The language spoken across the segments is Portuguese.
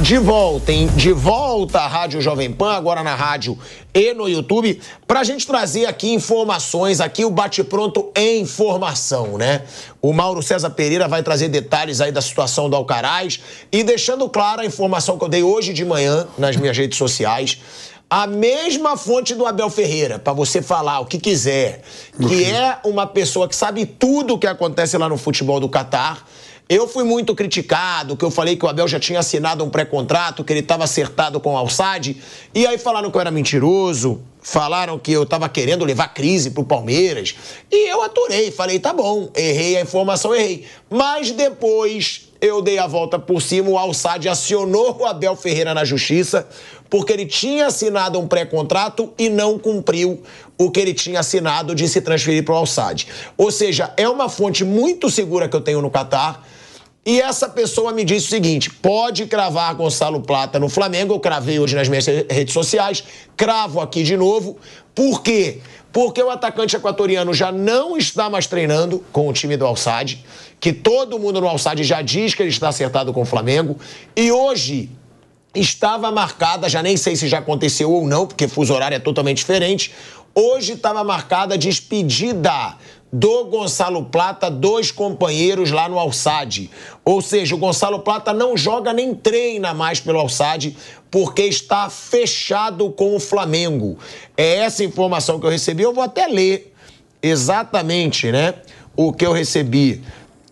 de volta, hein? De volta à Rádio Jovem Pan, agora na rádio e no YouTube, pra gente trazer aqui informações, aqui o bate-pronto em informação, né? O Mauro César Pereira vai trazer detalhes aí da situação do Alcaraz e deixando clara a informação que eu dei hoje de manhã nas minhas redes sociais. A mesma fonte do Abel Ferreira, para você falar o que quiser, que é uma pessoa que sabe tudo o que acontece lá no futebol do Catar eu fui muito criticado, que eu falei que o Abel já tinha assinado um pré-contrato, que ele estava acertado com o Alçade, e aí falaram que eu era mentiroso, falaram que eu estava querendo levar crise para o Palmeiras, e eu aturei, falei, tá bom, errei a informação, errei. Mas depois eu dei a volta por cima, o Alçade acionou o Abel Ferreira na justiça, porque ele tinha assinado um pré-contrato e não cumpriu o que ele tinha assinado de se transferir para o Alçade. Ou seja, é uma fonte muito segura que eu tenho no Catar e essa pessoa me disse o seguinte: pode cravar Gonçalo Plata no Flamengo. Eu cravei hoje nas minhas redes sociais, cravo aqui de novo. Por quê? Porque o atacante equatoriano já não está mais treinando com o time do Alçad, que todo mundo no Alçad já diz que ele está acertado com o Flamengo. E hoje estava marcada, já nem sei se já aconteceu ou não, porque fuso horário é totalmente diferente. Hoje estava marcada a despedida do Gonçalo Plata, dois companheiros lá no Alçade. Ou seja, o Gonçalo Plata não joga nem treina mais pelo Alçade porque está fechado com o Flamengo. É essa informação que eu recebi, eu vou até ler exatamente, né, o que eu recebi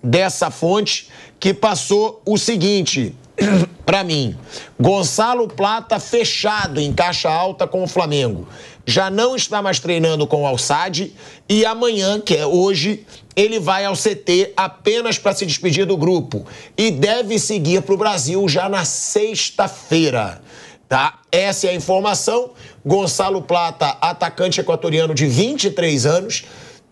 dessa fonte que passou o seguinte, para mim. Gonçalo Plata fechado em caixa alta com o Flamengo já não está mais treinando com o Alçade e amanhã, que é hoje, ele vai ao CT apenas para se despedir do grupo e deve seguir para o Brasil já na sexta-feira. Tá? Essa é a informação. Gonçalo Plata, atacante equatoriano de 23 anos,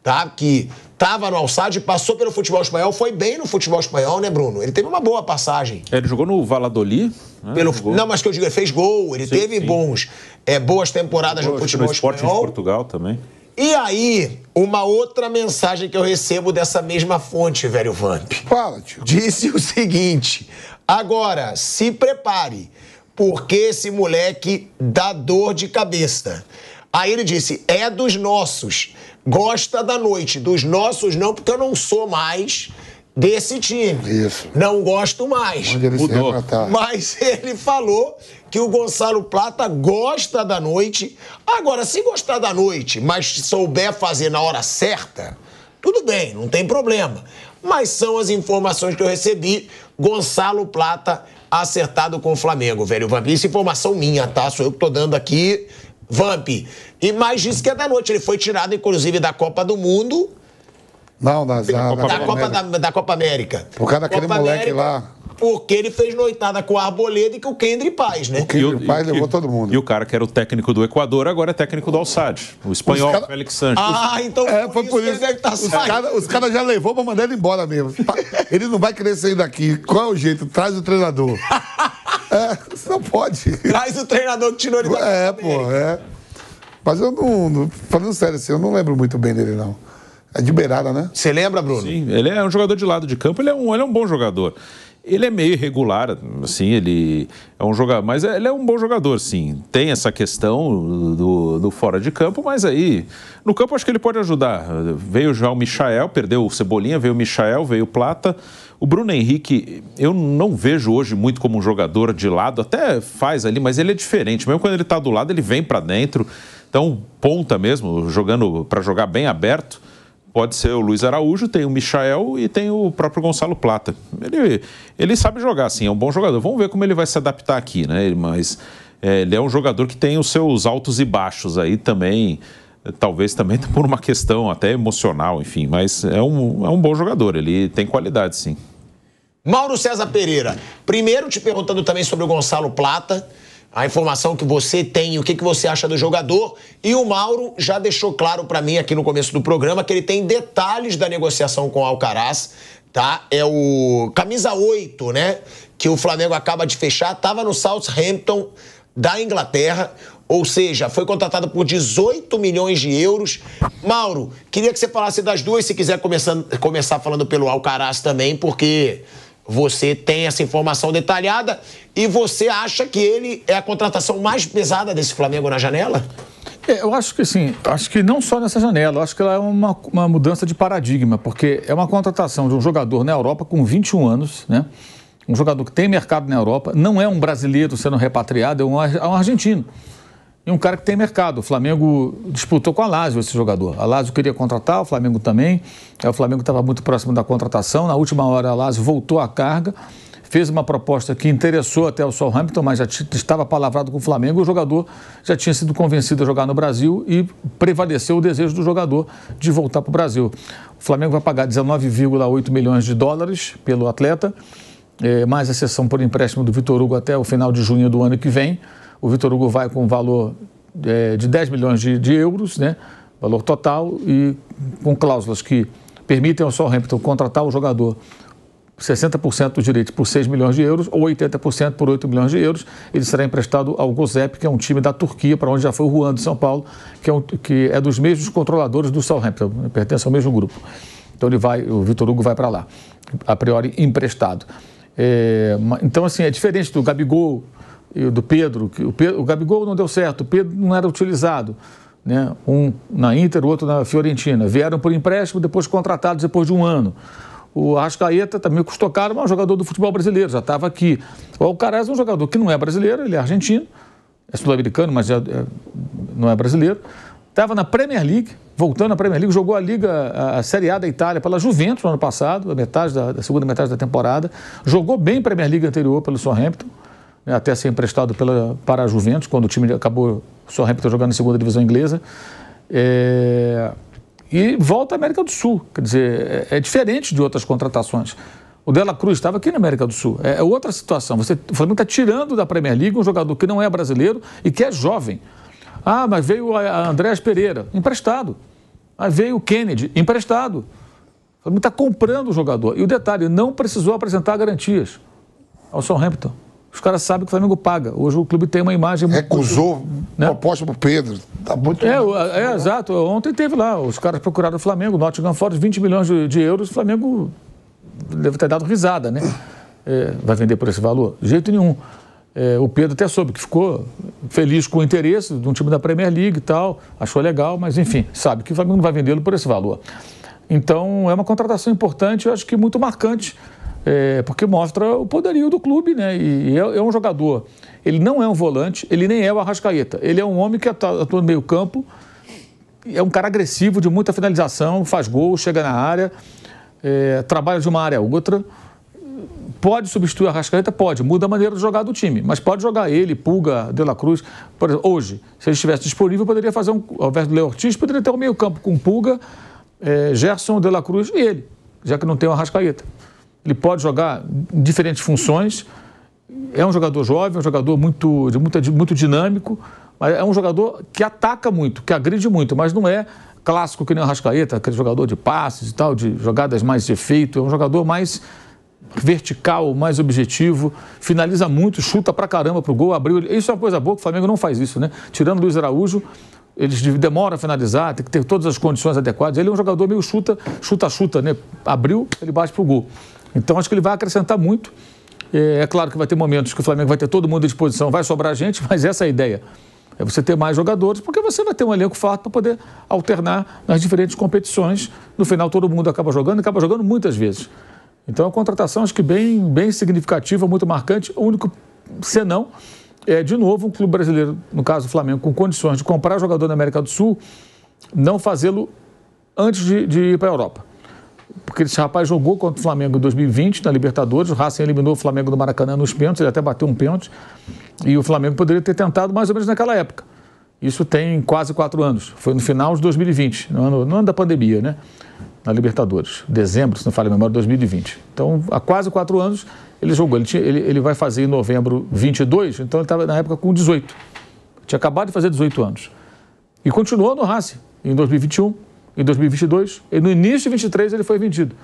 tá? Que estava no Alçade, passou pelo futebol espanhol, foi bem no futebol espanhol, né, Bruno? Ele teve uma boa passagem. É, ele jogou no Valladolid? Né? Pelo, não, mas que eu digo, ele fez gol, ele sim, teve sim. bons, é, boas temporadas no futebol no espanhol. de Portugal também. E aí, uma outra mensagem que eu recebo dessa mesma fonte, velho Vamp. Fala, tio. Disse o seguinte: agora, se prepare, porque esse moleque dá dor de cabeça. Aí ele disse: é dos nossos. Gosta da noite. Dos nossos, não, porque eu não sou mais desse time. Isso. Não gosto mais. Onde ele Mudou. Tá. Mas ele falou que o Gonçalo Plata gosta da noite. Agora, se gostar da noite, mas souber fazer na hora certa, tudo bem, não tem problema. Mas são as informações que eu recebi. Gonçalo Plata acertado com o Flamengo, velho. Vampiro, isso é informação minha, tá? Sou eu que tô dando aqui Vamp. E mais disso que é da noite. Ele foi tirado, inclusive, da Copa do Mundo. Não, da, da, Copa da, da, Copa, da, da, Copa América. Por causa daquele Copa moleque América, lá. Porque ele fez noitada com o Arboleda e com o Kendry Paz, né? O Kendry Paz levou e, todo mundo. E o cara que era o técnico do Equador agora é técnico do Alçade. O espanhol, cara... Félix Sanches. Ah, então é, por isso por isso. Ele tá os caras cara já levou pra mandar ele embora mesmo. ele não vai querer sair daqui. Qual é o jeito? Traz o treinador. É, você não pode. Traz o treinador que tirou ele da É, pô, é. Mas eu não, não, Falando sério assim, eu não lembro muito bem dele, não. É de beirada, né? Você lembra, Bruno? Sim, ele é um jogador de lado de campo, ele é um, ele é um bom jogador. Ele é meio irregular, assim, ele é um jogador. Mas é, ele é um bom jogador, sim. Tem essa questão do, do fora de campo, mas aí. No campo acho que ele pode ajudar. Veio já o Michael, perdeu o Cebolinha, veio o Michael, veio o Plata. O Bruno Henrique, eu não vejo hoje muito como um jogador de lado, até faz ali, mas ele é diferente. Mesmo quando ele está do lado, ele vem para dentro. Então, ponta mesmo, jogando para jogar bem aberto, pode ser o Luiz Araújo, tem o Michael e tem o próprio Gonçalo Plata. Ele, ele sabe jogar, sim, é um bom jogador. Vamos ver como ele vai se adaptar aqui, né? Mas é, ele é um jogador que tem os seus altos e baixos aí também talvez também por uma questão até emocional, enfim, mas é um, é um bom jogador, ele tem qualidade, sim. Mauro César Pereira, primeiro te perguntando também sobre o Gonçalo Plata, a informação que você tem, o que, que você acha do jogador, e o Mauro já deixou claro para mim aqui no começo do programa que ele tem detalhes da negociação com o Alcaraz, tá? É o camisa 8, né? Que o Flamengo acaba de fechar, tava no Southampton da Inglaterra ou seja, foi contratado por 18 milhões de euros. Mauro, queria que você falasse das duas, se quiser começar falando pelo Alcaraz também, porque você tem essa informação detalhada e você acha que ele é a contratação mais pesada desse Flamengo na janela? É, eu acho que sim, acho que não só nessa janela, acho que ela é uma, uma mudança de paradigma, porque é uma contratação de um jogador na Europa com 21 anos, né? Um jogador que tem mercado na Europa, não é um brasileiro sendo repatriado, é um, é um argentino e um cara que tem mercado. O Flamengo disputou com a Lazio esse jogador. A Lazio queria contratar, o Flamengo também. É, o Flamengo estava muito próximo da contratação. Na última hora, a Lazio voltou à carga, fez uma proposta que interessou até o Southampton, mas já estava palavrado com o Flamengo. O jogador já tinha sido convencido a jogar no Brasil e prevaleceu o desejo do jogador de voltar para o Brasil. O Flamengo vai pagar 19,8 milhões de dólares pelo atleta. É, mais a sessão por empréstimo do Vitor Hugo até o final de junho do ano que vem. O Vitor Hugo vai com um valor é, de 10 milhões de, de, euros, né? valor total, e com cláusulas que permitem ao Southampton contratar o jogador 60% dos direitos por 6 milhões de euros ou 80% por 8 milhões de euros. Ele será emprestado ao Gozep, que é um time da Turquia, para onde já foi o Juan de São Paulo, que é, um, que é dos mesmos controladores do Southampton, né? pertence ao mesmo grupo. Então ele vai, o Vitor Hugo vai para lá, a priori emprestado. É, então, assim, é diferente do Gabigol, do Pedro, que o, Pedro, o Gabigol não deu certo, o Pedro não era utilizado. Né? Um na Inter, o outro na Fiorentina. Vieram por empréstimo, depois contratados depois de um ano. O Arrascaeta também custou caro, mas é um jogador do futebol brasileiro, já estava aqui. O Alcaraz é um jogador que não é brasileiro, ele é argentino, é sul-americano, mas é, é, não é brasileiro. Estava na Premier League, voltando à Premier League, jogou a Liga, a, a Série A da Itália pela Juventus no ano passado, a metade da, da segunda metade da temporada. Jogou bem Premier League anterior pelo Southampton né, até ser emprestado pela, para a Juventus, quando o time acabou só jogando na segunda divisão inglesa. É, e volta à América do Sul. Quer dizer, é, é diferente de outras contratações. O Dela Cruz estava aqui na América do Sul. É, é outra situação. Você, o Flamengo está tirando da Premier League um jogador que não é brasileiro e que é jovem. Ah, mas veio a Andrés Pereira, emprestado. Aí veio o Kennedy, emprestado. O Flamengo está comprando o jogador. E o detalhe, não precisou apresentar garantias ao Southampton os caras sabem que o Flamengo paga. Hoje o clube tem uma imagem... Recusou né? proposta para o Pedro. Tá muito... É, é, é, exato. Ontem teve lá, os caras procuraram o Flamengo, Nottingham Forest, 20 milhões de, de euros, o Flamengo deve ter dado risada, né? É, vai vender por esse valor? De jeito nenhum. É, o Pedro até soube que ficou feliz com o interesse de um time da Premier League e tal, achou legal, mas enfim, sabe que o Flamengo não vai vendê-lo por esse valor. Então, é uma contratação importante, eu acho que muito marcante é, porque mostra o poderio do clube, né? E é, é, um jogador. Ele não é um volante, ele nem é o Arrascaeta. Ele é um homem que atua, atua no meio-campo, é um cara agressivo, de muita finalização, faz gol, chega na área, é, trabalha de uma área a outra. Pode substituir o Arrascaeta? Pode, muda a maneira de jogar do time, mas pode jogar ele, Pulga, De La Cruz. Por exemplo, hoje, se ele estivesse disponível, poderia fazer um. Ao invés do Leo Ortiz, poderia ter um meio-campo com Pulga, é, Gerson, De La Cruz e ele, já que não tem o Arrascaeta ele pode jogar diferentes funções. É um jogador jovem, é um jogador muito, muito, muito dinâmico, mas é um jogador que ataca muito, que agride muito, mas não é clássico que nem o Rascaeta, aquele jogador de passes e tal, de jogadas mais de efeito. É um jogador mais vertical, mais objetivo, finaliza muito, chuta pra caramba pro gol, abriu. Isso é uma coisa boa que o Flamengo não faz isso, né? Tirando o Luiz Araújo, eles demoram a finalizar, tem que ter todas as condições adequadas. Ele é um jogador meio chuta, chuta, chuta, né? Abriu, ele bate pro gol. Então acho que ele vai acrescentar muito. É, é claro que vai ter momentos que o Flamengo vai ter todo mundo à disposição, vai sobrar gente, mas essa é a ideia. É você ter mais jogadores, porque você vai ter um elenco farto para poder alternar nas diferentes competições. No final, todo mundo acaba jogando, e acaba jogando muitas vezes. Então, a contratação acho que bem, bem significativa, muito marcante. O único senão é, de novo, um clube brasileiro, no caso o Flamengo, com condições de comprar jogador na América do Sul, não fazê-lo antes de, de ir para a Europa porque esse rapaz jogou contra o Flamengo em 2020 na Libertadores, o Racing eliminou o Flamengo do Maracanã nos pênaltis, ele até bateu um pênalti, e o Flamengo poderia ter tentado mais ou menos naquela época. Isso tem quase quatro anos, foi no final de 2020, no ano, no ano da pandemia, né? Na Libertadores, dezembro, se não falha a memória, 2020. Então, há quase quatro anos ele jogou. Ele, tinha, ele, ele vai fazer em novembro 22, então ele estava na época com 18. Tinha acabado de fazer 18 anos. E continuou no Racing em 2021 em 2022 e no início de 2023 ele foi vendido.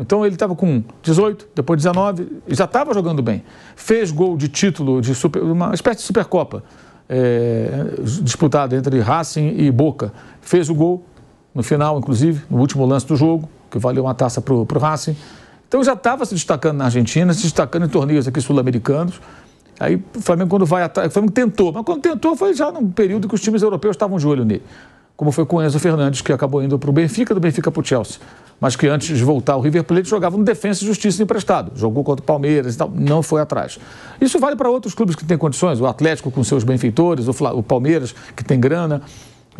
Então ele estava com 18, depois 19, já estava jogando bem. Fez gol de título, de super, uma espécie de Supercopa é, disputada entre Racing e Boca. Fez o gol no final, inclusive, no último lance do jogo, que valeu uma taça para o Racing. Então já estava se destacando na Argentina, se destacando em torneios aqui sul-americanos. Aí o Flamengo, quando vai atrás, o Flamengo tentou, mas quando tentou foi já num período que os times europeus estavam de olho nele como foi com o Enzo Fernandes, que acabou indo para o Benfica, do Benfica para o Chelsea. Mas que antes de voltar ao River Plate jogava no Defensa e Justiça emprestado. Jogou contra o Palmeiras e tal, não foi atrás. Isso vale para outros clubes que têm condições, o Atlético com seus benfeitores, o, Fla... o Palmeiras que tem grana.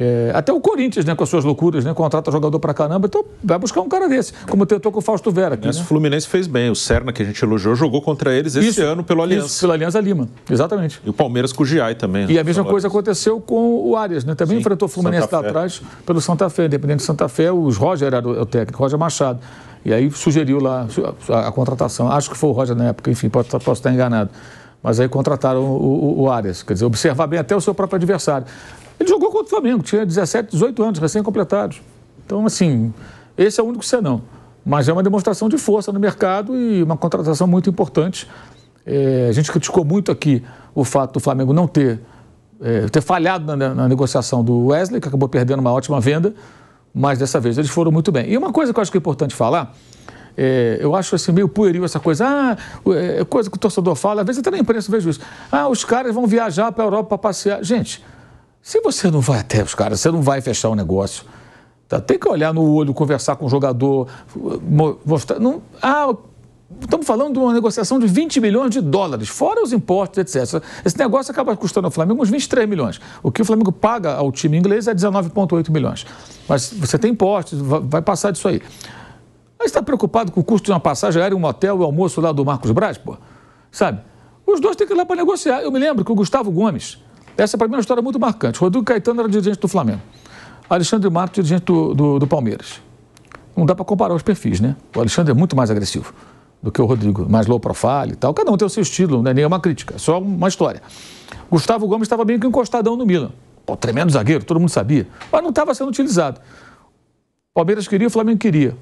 É, até o Corinthians, né, com as suas loucuras, né, contrata jogador pra caramba, então vai buscar um cara desse, como tentou com o Fausto Vera aqui. Mas né? o Fluminense fez bem, o Serna, que a gente elogiou, jogou contra eles esse isso, ano pelo Aliança. Isso, pelo Aliança Lima, exatamente. E o Palmeiras com o Giai também. E a mesma coisa aconteceu com o Arias, né, também Sim, enfrentou o Fluminense lá atrás pelo Santa Fé, independente de Santa Fé, os Roger era é o técnico, Roger Machado. E aí sugeriu lá a, contratação. Acho que foi o Roger na época, enfim, posso, posso estar enganado. Mas aí contrataram o, o, o Arias. Quer dizer, observar bem até o seu próprio adversário. Ele jogou contra o Flamengo, tinha 17, 18 anos recém-completados. Então, assim, esse é o único senão. Mas é uma demonstração de força no mercado e uma contratação muito importante. É, a gente criticou muito aqui o fato do Flamengo não ter, é, ter falhado na, na negociação do Wesley, que acabou perdendo uma ótima venda, mas dessa vez eles foram muito bem. E uma coisa que eu acho que é importante falar é, eu acho assim meio pueril essa coisa. Ah, é, é coisa que o torcedor fala, às vezes até na imprensa eu vejo isso. Ah, os caras vão viajar para a Europa para passear. Gente, se você não vai até os caras, você não vai fechar o um negócio. Tá? Tem que olhar no olho, conversar com o jogador, mostrar. Não, ah, estamos falando de uma negociação de 20 milhões de dólares, fora os impostos, etc. Esse negócio acaba custando ao Flamengo uns 23 milhões. O que o Flamengo paga ao time inglês é 19,8 milhões. Mas você tem impostos, vai passar disso aí. Aí está preocupado com o custo de uma passagem aérea, um hotel e um almoço lá do Marcos Braz, pô? Sabe? Os dois têm que ir lá para negociar. Eu me lembro que o Gustavo Gomes essa, para mim, é uma história muito marcante. Rodrigo Caetano era dirigente do Flamengo. Alexandre Matos, dirigente do, do, do Palmeiras. Não dá para comparar os perfis, né? O Alexandre é muito mais agressivo do que o Rodrigo, mais low profile e tal. Cada um tem o seu estilo, não é nenhuma crítica, é só uma história. Gustavo Gomes estava bem que encostadão no Milan. Pô, tremendo zagueiro, todo mundo sabia. Mas não estava sendo utilizado. O Palmeiras queria, o Flamengo queria.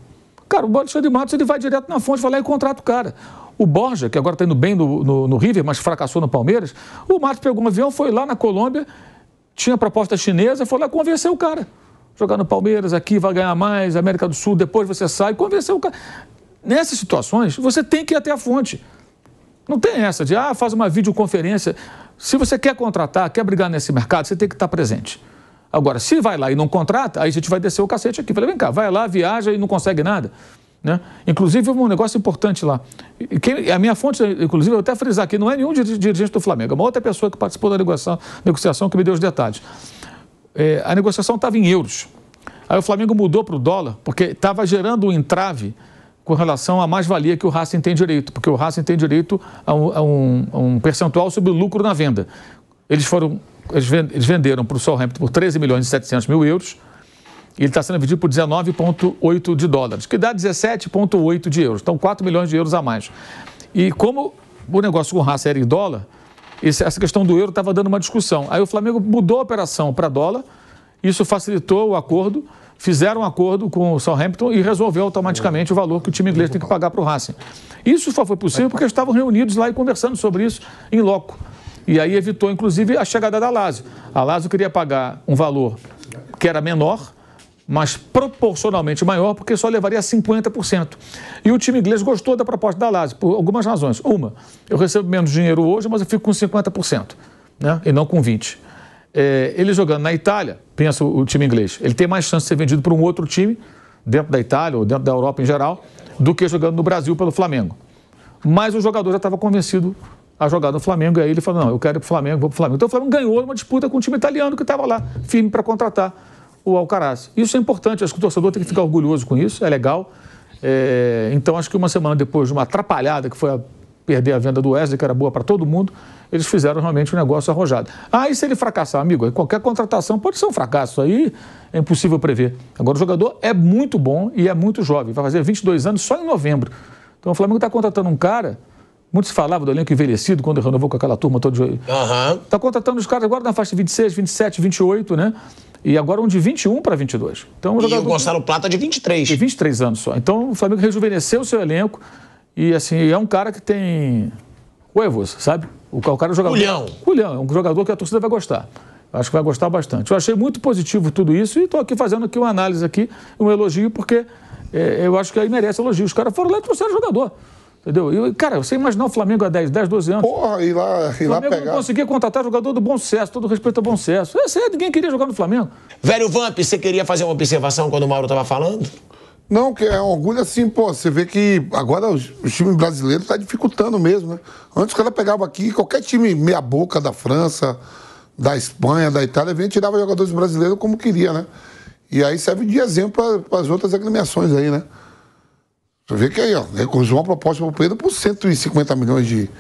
Cara, o Alexandre Matos ele vai direto na fonte, vai lá e contrata o cara. O Borja, que agora está indo bem no, no, no, River, mas fracassou no Palmeiras, o Matos pegou um avião, foi lá na Colômbia, tinha proposta chinesa, foi lá convenceu o cara. Jogar no Palmeiras aqui, vai ganhar mais, América do Sul, depois você sai, convenceu o cara. Nessas situações, você tem que ir até a fonte. Não tem essa de, ah, faz uma videoconferência. Se você quer contratar, quer brigar nesse mercado, você tem que estar presente. Agora, se vai lá e não contrata, aí a gente vai descer o cacete aqui. Falei, vem cá, vai lá, viaja e não consegue nada. Né? Inclusive, um negócio importante lá. Quem, a minha fonte, inclusive, eu até frisar aqui, não é nenhum dirigente do Flamengo, é uma outra pessoa que participou da negociação, negociação que me deu os detalhes. É, a negociação estava em euros. Aí o Flamengo mudou para o dólar, porque estava gerando um entrave com relação à mais-valia que o Racing tem direito, porque o Racing tem direito a um, a um, a um percentual sobre o lucro na venda. Eles foram eles venderam para o Southampton por 13 milhões e 700 mil euros, ele está sendo vendido por 19,8 de dólares, que dá 17,8 de euros. Então, 4 milhões de euros a mais. E como o negócio com raça era em dólar, essa questão do euro estava dando uma discussão. Aí o Flamengo mudou a operação para dólar, isso facilitou o acordo, fizeram um acordo com o Southampton e resolveu automaticamente o valor que o time inglês tem que pagar para o Racing. Isso só foi possível porque estavam reunidos lá e conversando sobre isso em loco. E aí evitou, inclusive, a chegada da Lazio. A Lazio queria pagar um valor que era menor, mas proporcionalmente maior, porque só levaria 50%. E o time inglês gostou da proposta da Lazio, por algumas razões. Uma, eu recebo menos dinheiro hoje, mas eu fico com 50%, né? e não com 20%. É, ele jogando na Itália, pensa o, time inglês, ele tem mais chance de ser vendido para um outro time, dentro da Itália ou dentro da Europa em geral, do que jogando no Brasil pelo Flamengo. Mas o jogador já estava convencido a jogar no Flamengo. E aí ele falou: não, eu quero ir para o Flamengo, vou para o Flamengo. Então o Flamengo ganhou uma disputa com o time italiano que estava lá, firme para contratar o Alcaraz. Isso é importante, acho que o torcedor tem que ficar orgulhoso com isso, é legal. É, então, acho que uma semana depois de uma atrapalhada, que foi a perder a venda do Wesley, que era boa para todo mundo, eles fizeram realmente um negócio arrojado. Ah, e se ele fracassar, amigo? É qualquer contratação pode ser um fracasso, aí é impossível prever. Agora, o jogador é muito bom e é muito jovem, vai fazer 22 anos só em novembro. Então, o Flamengo está contratando um cara. Muito se falava do elenco envelhecido quando renovou com aquela turma toda. Está uhum. contratando os caras agora na faixa de 26, 27, 28, né? E agora um de 21 para 22. Então, o e o Gonçalo Plata de 23. De 23 anos só. Então o Flamengo rejuvenesceu o seu elenco e assim, é um cara que tem huevos, sabe? O, cara é um jogador... Culhão. Culhão, é um jogador que a torcida vai gostar. Acho que vai gostar bastante. Eu achei muito positivo tudo isso e estou aqui fazendo aqui uma análise aqui, um elogio, porque é, eu acho que aí merece elogio. Os caras foram lá e trouxeram jogador. Entendeu? eu cara, você imaginar o Flamengo há 10, 10, 12 anos. Porra, e lá, e lá pegar. O Flamengo não conseguia contratar jogador do Bom Sucesso, todo respeito ao Bom Sucesso. Esse, é, ninguém queria jogar no Flamengo. Velho Vamp, você queria fazer uma observação quando o Mauro estava falando? Não, que é um orgulho assim, pô, você vê que agora os, time times brasileiros tá dificultando mesmo, né? Antes o cara pegava aqui qualquer time meia boca da França, da Espanha, da Itália, vinha tirava jogadores brasileiros como queria, né? E aí serve de exemplo para as outras agremiações aí, né? Você vê que aí, ó, recusou né, uma proposta para o Pedro por 150 milhões de,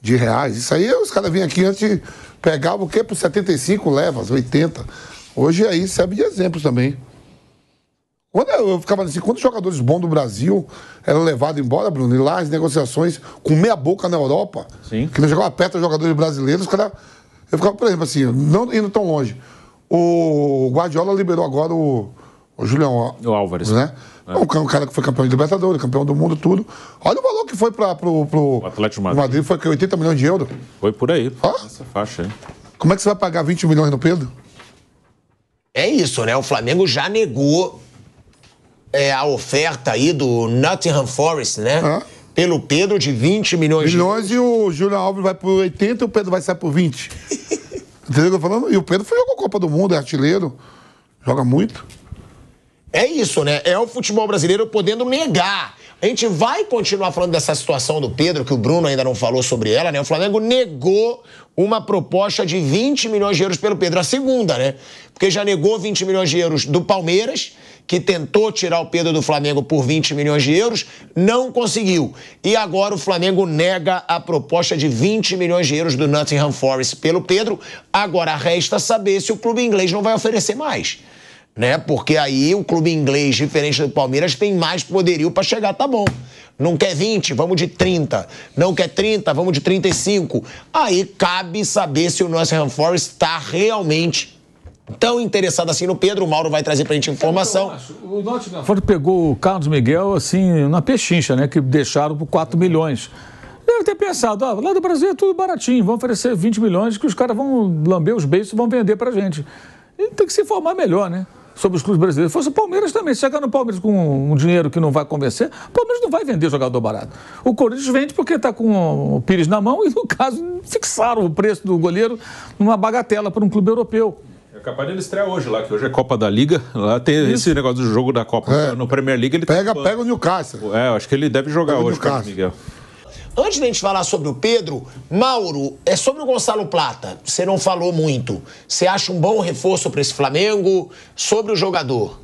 de reais. Isso aí, os caras vinham aqui antes, pegavam o quê? Por 75 levas, 80. Hoje aí serve de exemplo também. Quando eu, eu ficava assim, quantos jogadores bons do Brasil eram levados embora, Bruno? E lá as negociações com meia boca na Europa, Sim. que não chegava perto dos jogadores brasileiros, os caras. Eu ficava, por exemplo, assim, não indo tão longe. O Guardiola liberou agora o, o Julião o Álvares. Né? É. o cara que foi campeão de Libertadores, campeão do mundo, tudo. Olha o valor que foi para pro, pro o Atlético Madrid. Madrid foi 80 milhões de euros. Foi por aí, ah? essa faixa aí. Como é que você vai pagar 20 milhões no Pedro? É isso, né? O Flamengo já negou é, a oferta aí do Nottingham Forest, né? Ah. Pelo Pedro de 20 milhões, milhões de euros. e o Júlio Álvares vai por 80 e o Pedro vai sair por 20. Entendeu o que eu tô falando? E o Pedro foi jogar Copa do Mundo, é artilheiro, joga muito. É isso, né? É o futebol brasileiro podendo negar. A gente vai continuar falando dessa situação do Pedro, que o Bruno ainda não falou sobre ela, né? O Flamengo negou uma proposta de 20 milhões de euros pelo Pedro, a segunda, né? Porque já negou 20 milhões de euros do Palmeiras, que tentou tirar o Pedro do Flamengo por 20 milhões de euros, não conseguiu. E agora o Flamengo nega a proposta de 20 milhões de euros do Nottingham Forest pelo Pedro. Agora resta saber se o clube inglês não vai oferecer mais né? Porque aí o clube inglês, diferente do Palmeiras, tem mais poderio para chegar, tá bom. Não quer 20, vamos de 30. Não quer 30, vamos de 35. Aí cabe saber se o Nottingham Forest está realmente tão interessado assim no Pedro. O Mauro vai trazer pra gente informação. O Nottingham Forest pegou o Carlos Miguel assim na pechincha, né? Que deixaram por 4 milhões. Deve ter pensado, lá do Brasil é tudo baratinho, vão oferecer 20 milhões que os caras vão lamber os beijos e vão vender pra gente. Ele então, tem que se informar melhor, né? sobre os clubes brasileiros. Fosse o Palmeiras também. Se chegar no Palmeiras com um dinheiro que não vai convencer, o Palmeiras não vai vender jogador barato. O Corinthians vende porque está com o Pires na mão e, no caso, fixaram o preço do goleiro numa bagatela para um clube europeu. É capaz dele ele estrear hoje lá, que hoje é Copa da Liga. Lá tem Isso. esse negócio do jogo da Copa. É. No Premier League ele tá pega, tá... pega o Newcastle. É, acho que ele deve jogar pega hoje, Miguel. Antes da gente falar sobre o Pedro, Mauro, é sobre o Gonçalo Plata. Você não falou muito. Você acha um bom reforço para esse Flamengo? Sobre o jogador?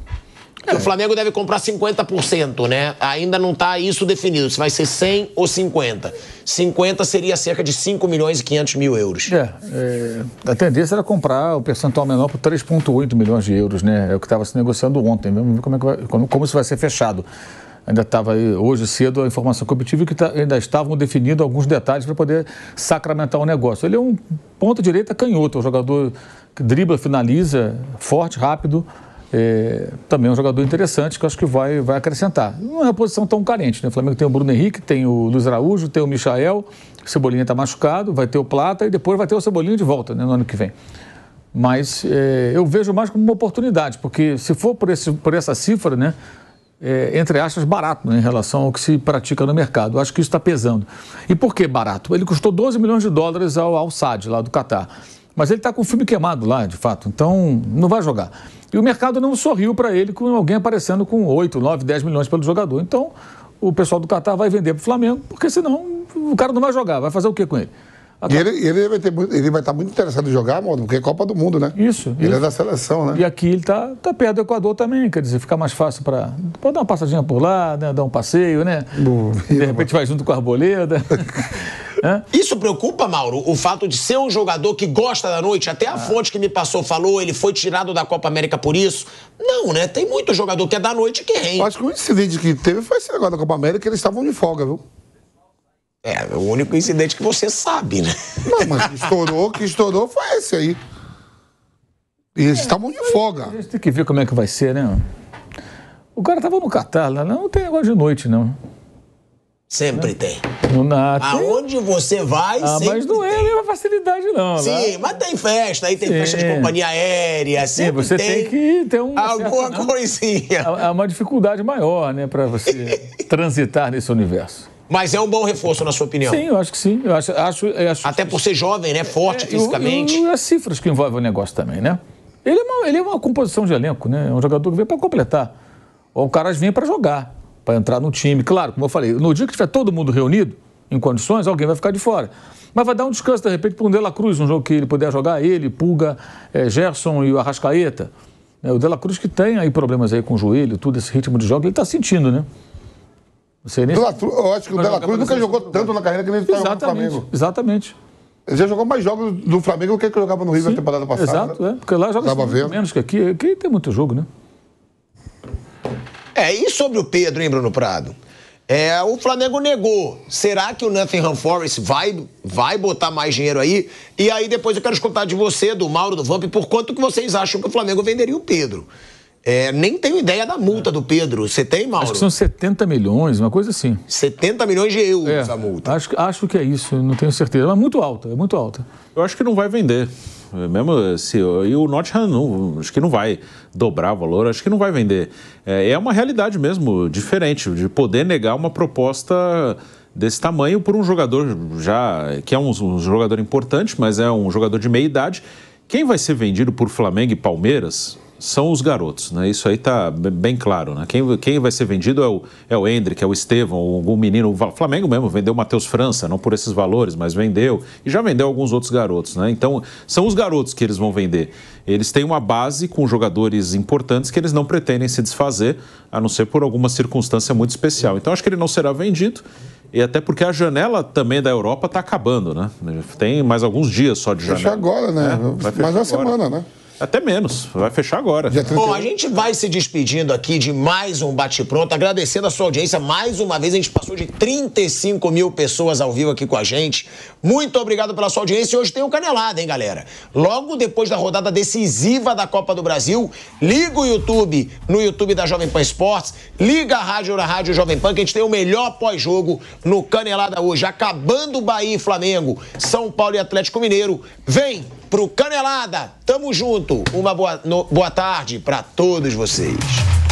É. O Flamengo deve comprar 50%, né? Ainda não está isso definido, se vai ser 100 ou 50. 50 seria cerca de 5 milhões e 500 mil euros. É, é a tendência era comprar o percentual menor por 3,8 milhões de euros, né? É o que estava se negociando ontem. Vamos ver como, é que vai, como, como isso vai ser fechado ainda estava aí hoje cedo a informação que obtive que tá, ainda estavam definindo alguns detalhes para poder sacramentar o negócio. Ele é um ponta direita canhoto, é um jogador que dribla, finaliza, forte, rápido. É, também é um jogador interessante que eu acho que vai, vai acrescentar. Não é uma posição tão carente, né? O Flamengo tem o Bruno Henrique, tem o Luiz Araújo, tem o Michael, o Cebolinha está machucado, vai ter o Plata e depois vai ter o Cebolinha de volta né, no ano que vem. Mas é, eu vejo mais como uma oportunidade, porque se for por, esse, por essa cifra, né? é, entre aspas, barato né, em relação ao que se pratica no mercado. acho que isso está pesando. E por que barato? Ele custou 12 milhões de dólares ao Al-Sad, lá do Catar. Mas ele está com o filme queimado lá, de fato, então não vai jogar. E o mercado não sorriu para ele com alguém aparecendo com 8, 9, 10 milhões pelo jogador. Então o pessoal do Catar vai vender para o Flamengo, porque senão o cara não vai jogar, vai fazer o que com ele? E ele, ele, vai ter muito, ele vai estar muito interessado em jogar, Maldo, porque é Copa do Mundo, né? Isso. Ele é isso. é da seleção, né? E aqui ele está tá perto do Equador também, quer dizer, fica mais fácil para. Pode dar uma passadinha por lá, né? dar um passeio, né? de repente vai junto com a arboleda. Hã? Isso preocupa, Mauro, o fato de ser um jogador que gosta da noite? Até a ah. fonte que me passou falou, ele foi tirado da Copa América por isso. Não, né? Tem muito jogador que é da noite que rende. Acho que o incidente que teve foi esse negócio da Copa América, eles estavam de folga, viu? É, o único incidente que você sabe, né? Não, mas que estourou, que estourou foi esse aí. E eles estavam tá de folga. A gente tem que ver como é que vai ser, né? O cara tava no Catar lá, não tem negócio de noite, não. Sempre tem. No Nato. Aonde você vai, ah, sempre Mas não é a mesma facilidade, não. Sim, lá. mas tem festa, aí tem Sim. festa de companhia aérea, sempre Sim, você tem, tem que ter um, alguma né? coisinha. É uma dificuldade maior, né, para você transitar nesse universo. Mas é um bom reforço, na sua opinião? Sim, eu acho que sim. Eu acho, acho, eu acho Até por ser jovem, né? Forte é, é fisicamente. E as cifras que envolvem o negócio também, né? Ele é, uma, ele é uma composição de elenco, né? É um jogador que vem para completar. Ou O cara vem para jogar, para entrar no time. Claro, como eu falei, no dia que tiver todo mundo reunido, em condições, alguém vai ficar de fora. Mas vai dar um descanso, de repente, para um De Cruz, um jogo que ele puder jogar, ele, Pulga, é, Gerson e o Arrascaeta. É, o Delacruz Cruz que tem aí problemas aí com o joelho, tudo esse ritmo de jogo, ele está sentindo, né? É nem Dela, Eu acho que o Dela Cruz nunca jogou tanto na carreira que nem ele está no Flamengo. Exatamente. Ele já jogou mais jogos do Flamengo do que ele jogava no Rio Sim, na temporada passada. Né? Exato, né? é. Porque lá joga assim, menos que aqui. Aqui tem muito jogo, né? É, e sobre o Pedro, hein, Bruno Prado? É, o Flamengo negou. Será que o Nottingham Forest vai, vai botar mais dinheiro aí? E aí depois eu quero escutar de você, do Mauro, do Vamp, por quanto que vocês acham que o Flamengo venderia o Pedro. É, nem tenho ideia da multa é. do Pedro. Você tem, Mauro? Acho que são 70 milhões, uma coisa assim. 70 milhões de euros é, a multa. Acho, acho que é isso, não tenho certeza. Mas muito alta, é muito alta. Eu acho que não vai vender. É mesmo se. E o Nottingham não, acho que não vai dobrar o valor, acho que não vai vender. É, é uma realidade mesmo diferente, de poder negar uma proposta desse tamanho por um jogador já. que é um, um jogador importante, mas é um jogador de meia idade. Quem vai ser vendido por Flamengo e Palmeiras são os garotos, né? Isso aí tá bem claro, né? Quem, quem vai ser vendido é o, é o Hendrick, é o Estevão, algum menino. O Flamengo mesmo vendeu o Matheus França, não por esses valores, mas vendeu. E já vendeu alguns outros garotos, né? Então, são os garotos que eles vão vender. Eles têm uma base com jogadores importantes que eles não pretendem se desfazer, a não ser por alguma circunstância muito especial. Então, acho que ele não será vendido. E até porque a janela também da Europa está acabando, né? Tem mais alguns dias só de janela. Fecha agora, né? É, mais uma agora. semana, né? Até menos, vai fechar agora. Bom, a gente vai se despedindo aqui de mais um bate-pronto, agradecendo a sua audiência mais uma vez. A gente passou de 35 mil pessoas ao vivo aqui com a gente. Muito obrigado pela sua audiência. E hoje tem o um Canelada, hein, galera? Logo depois da rodada decisiva da Copa do Brasil, liga o YouTube no YouTube da Jovem Pan Esportes, liga a rádio na Rádio Jovem Pan, que a gente tem o melhor pós-jogo no Canelada hoje. Acabando Bahia e Flamengo, São Paulo e Atlético Mineiro. Vem! pro Canelada. Tamo junto. Uma boa, no, boa tarde para todos vocês.